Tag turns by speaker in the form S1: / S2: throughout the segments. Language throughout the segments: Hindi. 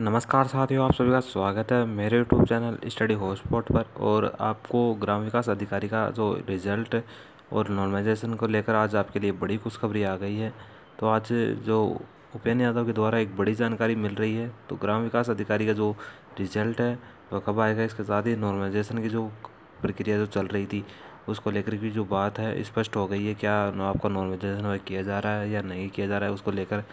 S1: नमस्कार साथियों आप सभी का स्वागत है मेरे यूट्यूब चैनल स्टडी हॉटस्पॉट पर और आपको ग्राम विकास अधिकारी का जो रिजल्ट और नॉर्मलाइजेशन को लेकर आज आपके लिए बड़ी खुशखबरी आ गई है तो आज जो उपेन्द्र यादव के द्वारा एक बड़ी जानकारी मिल रही है तो ग्राम विकास अधिकारी का जो रिजल्ट है वह कब आएगा इसके साथ ही नॉर्मलाइजेशन की जो प्रक्रिया जो चल रही थी उसको लेकर की जो बात है स्पष्ट हो गई है क्या आपका नॉर्मलाइजेशन किया जा रहा है या नहीं किया जा रहा है उसको लेकर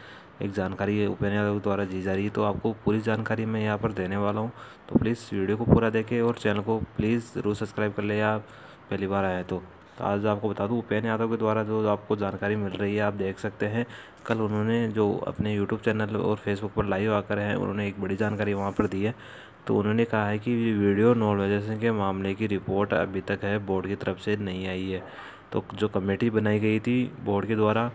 S1: एक जानकारी उपेन्द्र यादव द्वारा दी जा रही है तो आपको पूरी जानकारी मैं यहाँ पर देने वाला हूँ तो प्लीज़ वीडियो को पूरा देखें और चैनल को प्लीज़ ज़रूर सब्सक्राइब कर ले आप पहली बार आए तो तो आज आपको बता दूँ उपेन यादव के द्वारा जो आपको जानकारी मिल रही है आप देख सकते हैं कल उन्होंने जो अपने यूट्यूब चैनल और फेसबुक पर लाइव आकर हैं उन्होंने एक बड़ी जानकारी वहाँ पर दी है तो उन्होंने कहा है कि वीडियो नॉर्मलाइजेशन के मामले की रिपोर्ट अभी तक है बोर्ड की तरफ से नहीं आई है तो जो कमेटी बनाई गई थी बोर्ड के द्वारा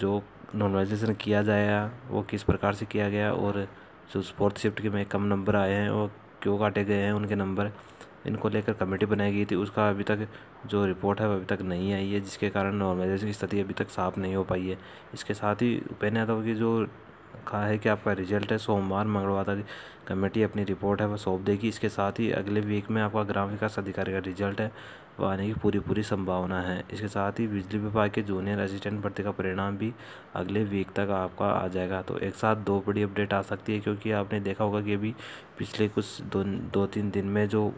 S1: जो नॉर्मलाइजेशन किया जाया वो किस प्रकार से किया गया और जो स्पोर्ट्स शिफ्ट के में कम नंबर आए हैं वो क्यों काटे गए हैं उनके नंबर इनको लेकर कमेटी बनाई गई थी उसका अभी तक जो रिपोर्ट है वो अभी तक नहीं आई है जिसके कारण नॉर्मलाइजेशन की स्थिति अभी तक साफ़ नहीं हो पाई है इसके साथ ही उपेन्द्र यादव की जो कहा है कि आपका रिजल्ट है सोमवार मंगलवार तक कमेटी अपनी रिपोर्ट है वह सौंप देगी इसके साथ ही अगले वीक में आपका ग्राम विकास अधिकारी का रिजल्ट है वो आने की पूरी पूरी संभावना है इसके साथ ही बिजली विभाग के जूनियर असिस्टेंट भर्ती का परिणाम भी अगले वीक तक आपका आ जाएगा तो एक साथ दो बड़ी अपडेट आ सकती है क्योंकि आपने देखा होगा कि अभी पिछले कुछ दो दो तीन दिन में जो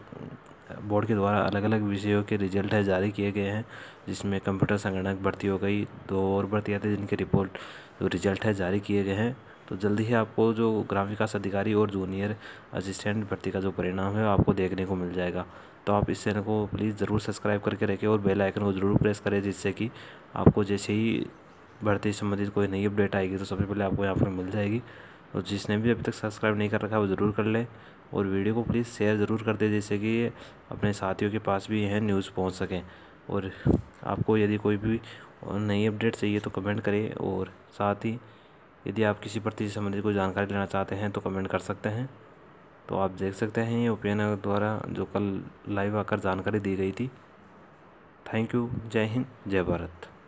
S1: बोर्ड के द्वारा अलग अलग विषयों के रिजल्ट है जारी किए गए हैं जिसमें कंप्यूटर संगणक भर्ती हो गई दो और भर्ती आते जिनके रिपोर्ट जो रिजल्ट है जारी किए गए हैं तो जल्दी ही आपको जो ग्राम विकास अधिकारी और जूनियर असिस्टेंट भर्ती का जो परिणाम है आपको देखने को मिल जाएगा तो आप इस चैनल को प्लीज़ ज़रूर सब्सक्राइब करके रखें और बेल आइकन को ज़रूर प्रेस करें जिससे कि आपको जैसे ही भर्ती संबंधित कोई नई अपडेट आएगी तो सबसे पहले आपको यहाँ पर मिल जाएगी और तो जिसने भी अभी तक सब्सक्राइब नहीं कर रखा है वो ज़रूर कर लें और वीडियो को प्लीज़ शेयर ज़रूर कर दें जैसे कि अपने साथियों के पास भी यह न्यूज़ पहुँच सकें और आपको यदि कोई भी नई अपडेट चाहिए तो कमेंट करें और साथ ही यदि आप किसी प्रति से संबंधित कोई जानकारी लेना चाहते हैं तो कमेंट कर सकते हैं तो आप देख सकते हैं ये ओपिनियन द्वारा जो कल लाइव आकर जानकारी दी गई थी थैंक यू जय हिंद जय भारत